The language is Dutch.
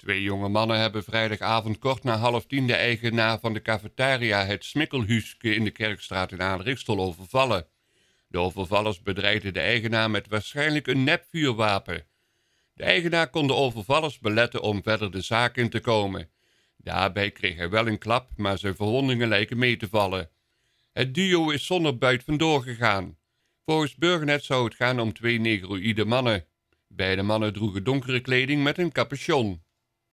Twee jonge mannen hebben vrijdagavond kort na half tien de eigenaar van de cafetaria het Smikkelhuiske in de Kerkstraat in Aanrichsel overvallen. De overvallers bedreigden de eigenaar met waarschijnlijk een nepvuurwapen. De eigenaar kon de overvallers beletten om verder de zaak in te komen. Daarbij kreeg hij wel een klap, maar zijn verwondingen lijken mee te vallen. Het duo is zonder buit vandoor gegaan. Volgens Burgernet zou het gaan om twee negroïde mannen. Beide mannen droegen donkere kleding met een capuchon.